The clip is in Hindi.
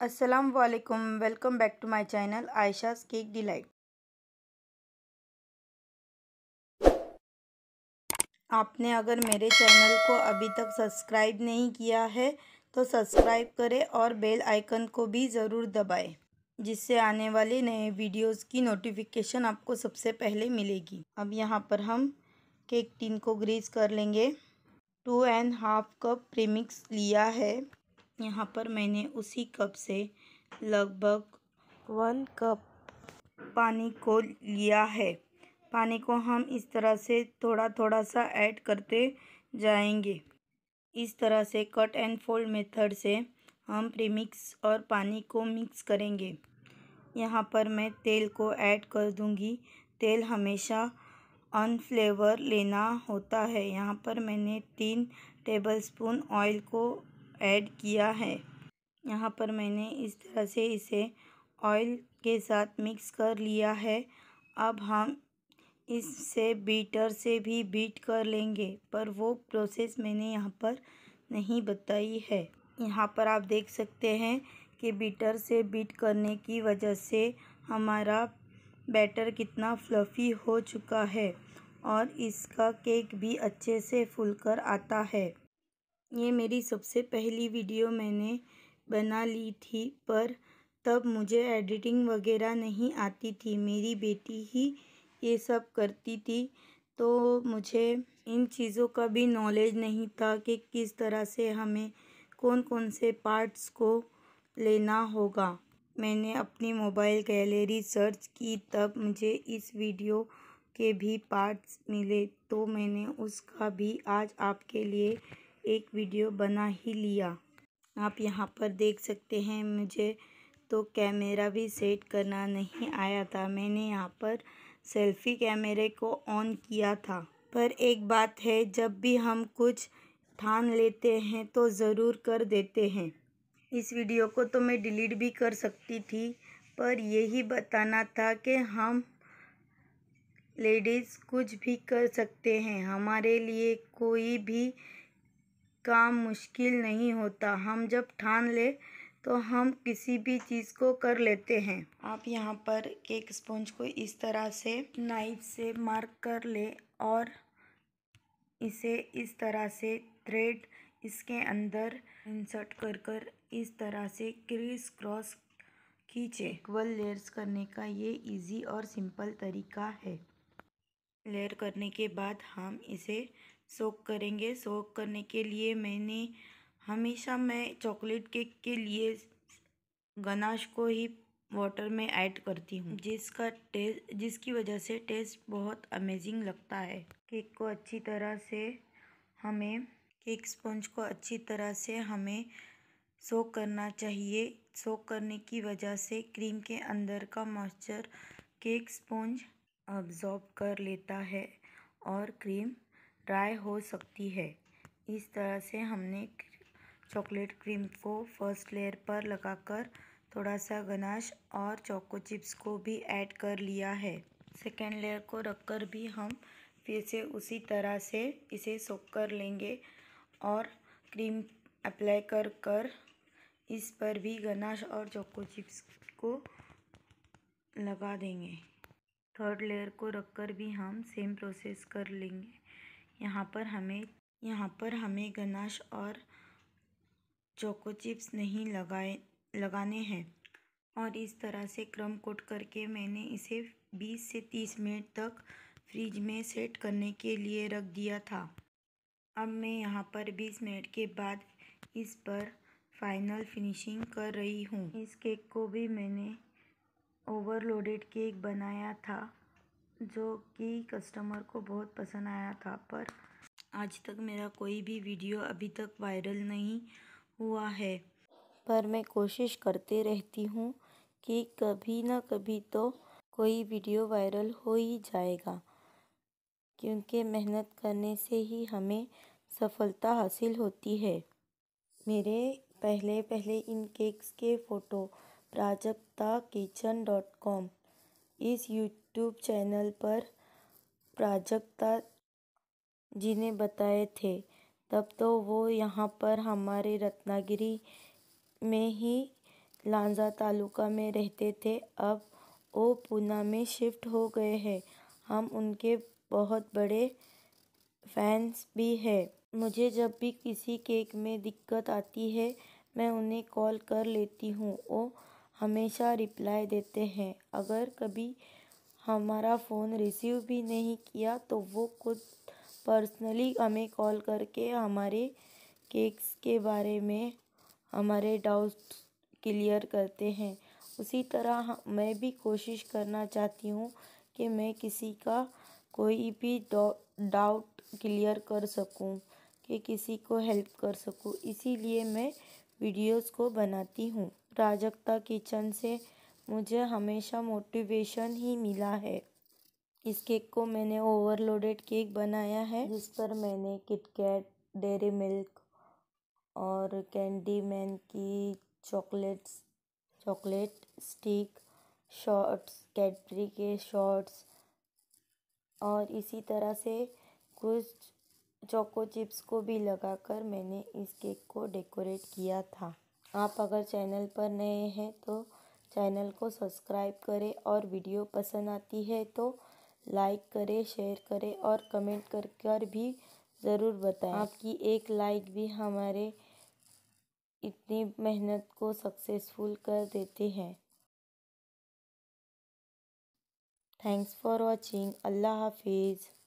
असलम वालेकुम welcome back to my channel Ayesha's cake delight आपने अगर मेरे चैनल को अभी तक सब्सक्राइब नहीं किया है तो सब्सक्राइब करें और बेल आइकन को भी ज़रूर दबाएं जिससे आने वाले नए वीडियोस की नोटिफिकेशन आपको सबसे पहले मिलेगी अब यहाँ पर हम केक टिन को ग्रीस कर लेंगे two and half cup premix लिया है यहाँ पर मैंने उसी कप से लगभग वन कप पानी को लिया है पानी को हम इस तरह से थोड़ा थोड़ा सा ऐड करते जाएंगे इस तरह से कट एंड फोल्ड मेथड से हम प्रीमिक्स और पानी को मिक्स करेंगे यहाँ पर मैं तेल को ऐड कर दूँगी तेल हमेशा अनफ्लेवर लेना होता है यहाँ पर मैंने तीन टेबलस्पून ऑयल को ऐड किया है यहाँ पर मैंने इस तरह से इसे ऑयल के साथ मिक्स कर लिया है अब हम इससे बीटर से भी बीट कर लेंगे पर वो प्रोसेस मैंने यहाँ पर नहीं बताई है यहाँ पर आप देख सकते हैं कि बीटर से बीट करने की वजह से हमारा बैटर कितना फ्लफ़ी हो चुका है और इसका केक भी अच्छे से फुल कर आता है ये मेरी सबसे पहली वीडियो मैंने बना ली थी पर तब मुझे एडिटिंग वगैरह नहीं आती थी मेरी बेटी ही ये सब करती थी तो मुझे इन चीज़ों का भी नॉलेज नहीं था कि किस तरह से हमें कौन कौन से पार्ट्स को लेना होगा मैंने अपनी मोबाइल गैलरी सर्च की तब मुझे इस वीडियो के भी पार्ट्स मिले तो मैंने उसका भी आज आपके लिए एक वीडियो बना ही लिया आप यहाँ पर देख सकते हैं मुझे तो कैमरा भी सेट करना नहीं आया था मैंने यहाँ पर सेल्फ़ी कैमरे को ऑन किया था पर एक बात है जब भी हम कुछ ठान लेते हैं तो ज़रूर कर देते हैं इस वीडियो को तो मैं डिलीट भी कर सकती थी पर यही बताना था कि हम लेडीज़ कुछ भी कर सकते हैं हमारे लिए कोई भी काम मुश्किल नहीं होता हम जब ठान ले तो हम किसी भी चीज़ को कर लेते हैं आप यहाँ पर केक स्पंज को इस तरह से नाइफ से मार्क कर ले और इसे इस तरह से थ्रेड इसके अंदर इंसर्ट कर कर इस तरह से क्रिस क्रॉस खींचे इक्वल लेयर्स करने का ये इजी और सिंपल तरीका है लेयर करने के बाद हम इसे सोक करेंगे सोक करने के लिए मैंने हमेशा मैं चॉकलेट केक के लिए गनाश को ही वाटर में ऐड करती हूँ जिसका टेस्ट जिसकी वजह से टेस्ट बहुत अमेजिंग लगता है केक को अच्छी तरह से हमें केक स्पंज को अच्छी तरह से हमें सोक करना चाहिए सोक करने की वजह से क्रीम के अंदर का मॉइस्चर केक स्पंज अब्ज़ॉर्ब कर लेता है और क्रीम ड्राई हो सकती है इस तरह से हमने चॉकलेट क्रीम को फर्स्ट लेयर पर लगाकर थोड़ा सा गनाश और चॉको चिप्स को भी ऐड कर लिया है सेकेंड लेयर को रखकर भी हम फिर से उसी तरह से इसे सोख कर लेंगे और क्रीम अप्लाई कर कर इस पर भी गनाश और चॉको चिप्स को लगा देंगे थर्ड लेयर को रख कर भी हम सेम प्रोसेस कर लेंगे यहाँ पर हमें यहाँ पर हमें गनाश और चोको चिप्स नहीं लगाए लगाने हैं और इस तरह से क्रम कोट करके मैंने इसे 20 से 30 मिनट तक फ्रिज में सेट करने के लिए रख दिया था अब मैं यहाँ पर 20 मिनट के बाद इस पर फाइनल फिनिशिंग कर रही हूँ इस केक को भी मैंने ओवरलोडेड केक बनाया था जो कि कस्टमर को बहुत पसंद आया था पर आज तक मेरा कोई भी वीडियो अभी तक वायरल नहीं हुआ है पर मैं कोशिश करते रहती हूँ कि कभी ना कभी तो कोई वीडियो वायरल हो ही जाएगा क्योंकि मेहनत करने से ही हमें सफलता हासिल होती है मेरे पहले पहले इन केक्स के photo Prajakta kitchen dot com इस यूट्यूब चैनल पर प्राजक्ता जी ने बताए थे तब तो वो यहाँ पर हमारे रत्नागिरी में ही लांजा तालुका में रहते थे अब वो पूना में शिफ्ट हो गए हैं हम उनके बहुत बड़े फैंस भी हैं मुझे जब भी किसी केक में दिक्कत आती है मैं उन्हें कॉल कर लेती हूँ वो हमेशा रिप्लाई देते हैं अगर कभी हमारा फ़ोन रिसीव भी नहीं किया तो वो खुद पर्सनली हमें कॉल करके हमारे केक्स के बारे में हमारे डाउट्स क्लियर करते हैं उसी तरह मैं भी कोशिश करना चाहती हूँ कि मैं किसी का कोई भी डाउट क्लियर कर सकूँ कि किसी को हेल्प कर सकूँ इसीलिए मैं वीडियोस को बनाती हूँ प्राजक्ता किचन से मुझे हमेशा मोटिवेशन ही मिला है इस केक को मैंने ओवरलोडेड केक बनाया है जिस पर मैंने किटकैट डेरी मिल्क और कैंडी मैन की chocolates chocolate stick shorts Cadbury के शॉर्ट्स और इसी तरह से कुछ चोको चिप्स को भी लगाकर मैंने इस केक को डेकोरेट किया था आप अगर चैनल पर नए हैं तो चैनल को सब्सक्राइब करें और वीडियो पसंद आती है तो लाइक करें शेयर करें और कमेंट कर कर भी ज़रूर बताएं आपकी एक लाइक भी हमारे इतनी मेहनत को सक्सेसफुल कर देती है थैंक्स फॉर वॉचिंग अल्लाह हाफिज़